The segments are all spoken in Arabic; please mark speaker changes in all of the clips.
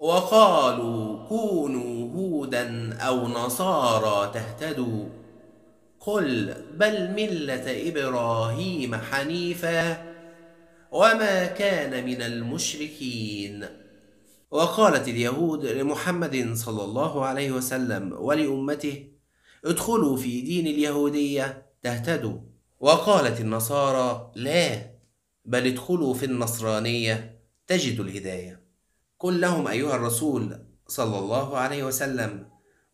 Speaker 1: وقالوا كونوا هودا أو نصارى تهتدوا قل بل ملة إبراهيم حنيفا وما كان من المشركين وقالت اليهود لمحمد صلى الله عليه وسلم ولأمته ادخلوا في دين اليهودية تهتدوا وقالت النصارى لا بل ادخلوا في النصرانية تجدوا الهدايه قل لهم أيها الرسول صلى الله عليه وسلم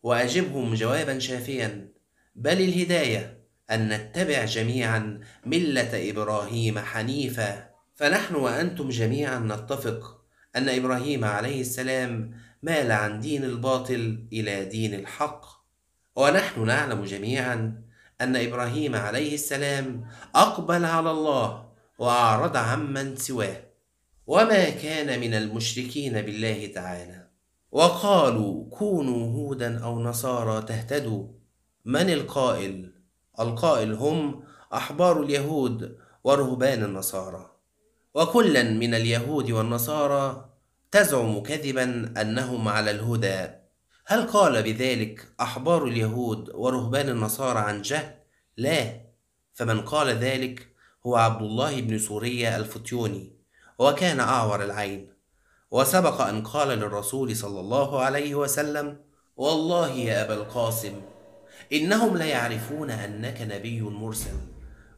Speaker 1: وأجبهم جوابا شافيا بل الهداية أن نتبع جميعا ملة إبراهيم حنيفا فنحن وأنتم جميعا نتفق أن إبراهيم عليه السلام مال عن دين الباطل إلى دين الحق ونحن نعلم جميعا أن إبراهيم عليه السلام أقبل على الله وأعرض عمن سواه وما كان من المشركين بالله تعالى وقالوا كونوا هودا أو نصارى تهتدوا من القائل؟ القائل هم أحبار اليهود ورهبان النصارى وكلا من اليهود والنصارى تزعم كذبا أنهم على الهدى هل قال بذلك أحبار اليهود ورهبان النصارى عن جهل؟ لا فمن قال ذلك هو عبد الله بن سورية الفتيوني وكان أعور العين وسبق أن قال للرسول صلى الله عليه وسلم والله يا أبا القاسم إنهم لا يعرفون أنك نبي مرسل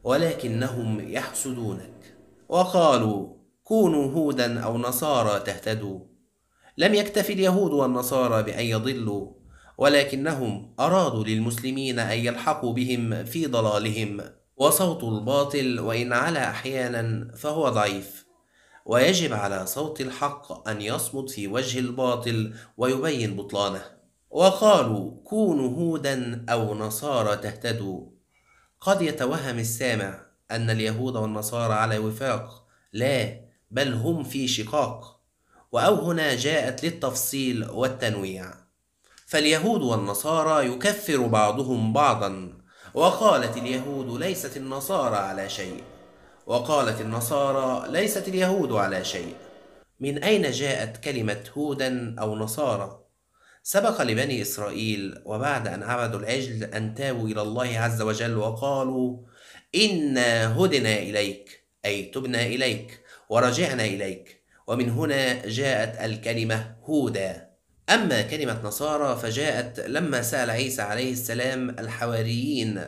Speaker 1: ولكنهم يحسدونك وقالوا كونوا هودا أو نصارى تهتدوا لم يكتف اليهود والنصارى بأن يضلوا ولكنهم أرادوا للمسلمين أن يلحقوا بهم في ضلالهم وصوت الباطل وإن علا أحيانا فهو ضعيف ويجب على صوت الحق أن يصمد في وجه الباطل ويبين بطلانه وقالوا كونوا هودا أو نصارى تهتدوا قد يتوهم السامع أن اليهود والنصارى على وفاق لا بل هم في شقاق وأو هنا جاءت للتفصيل والتنويع فاليهود والنصارى يكفر بعضهم بعضا وقالت اليهود ليست النصارى على شيء وقالت النصارى ليست اليهود على شيء من أين جاءت كلمة هودا أو نصارى؟ سبق لبني إسرائيل وبعد أن عبدوا العجل أن تابوا إلى الله عز وجل وقالوا إنا هدنا إليك أي تبنا إليك ورجعنا إليك ومن هنا جاءت الكلمة هودا أما كلمة نصارى فجاءت لما سأل عيسى عليه السلام الحواريين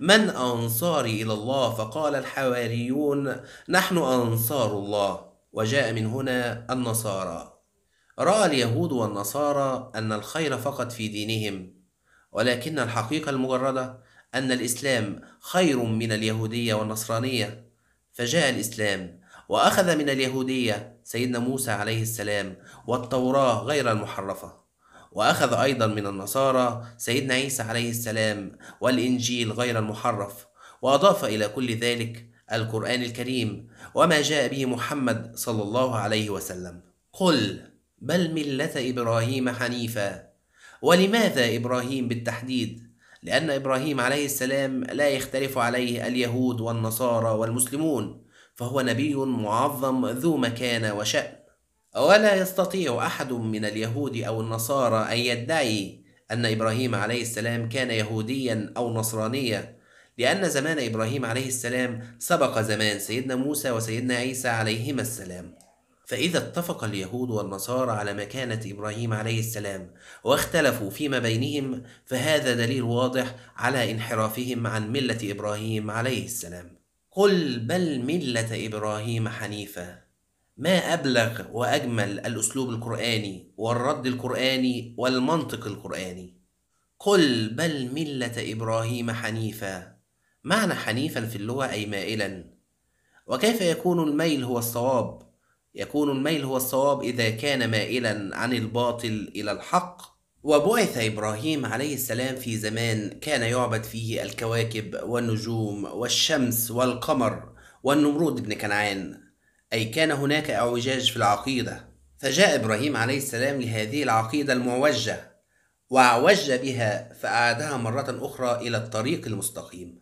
Speaker 1: من أنصاري إلى الله فقال الحواريون نحن أنصار الله وجاء من هنا النصارى رأى اليهود والنصارى أن الخير فقط في دينهم ولكن الحقيقة المجردة أن الإسلام خير من اليهودية والنصرانية فجاء الإسلام وأخذ من اليهودية سيدنا موسى عليه السلام والتوراة غير المحرفة وأخذ أيضا من النصارى سيدنا عيسى عليه السلام والإنجيل غير المحرف وأضاف إلى كل ذلك القرآن الكريم وما جاء به محمد صلى الله عليه وسلم قل بل ملة إبراهيم حنيفا ولماذا إبراهيم بالتحديد؟ لأن إبراهيم عليه السلام لا يختلف عليه اليهود والنصارى والمسلمون فهو نبي معظم ذو مكانة وشأن ولا يستطيع أحد من اليهود أو النصارى أن يدعي أن إبراهيم عليه السلام كان يهوديا أو نصرانيا لأن زمان إبراهيم عليه السلام سبق زمان سيدنا موسى وسيدنا عيسى عليهما السلام فإذا اتفق اليهود والنصارى على مكانة إبراهيم عليه السلام واختلفوا فيما بينهم فهذا دليل واضح على انحرافهم عن ملة إبراهيم عليه السلام قل بل ملة إبراهيم حنيفة ما أبلغ وأجمل الأسلوب القرآني والرد القرآني والمنطق القرآني قل بل ملة إبراهيم حنيفا معنى حنيفا في اللغة أي مائلا وكيف يكون الميل هو الصواب؟ يكون الميل هو الصواب إذا كان مائلا عن الباطل إلى الحق وبعث إبراهيم عليه السلام في زمان كان يعبد فيه الكواكب والنجوم والشمس والقمر والنمرود بن كنعان أي كان هناك اعوجاج في العقيدة فجاء إبراهيم عليه السلام لهذه العقيدة المعوجة وأعوج بها فأعادها مرة أخرى إلى الطريق المستقيم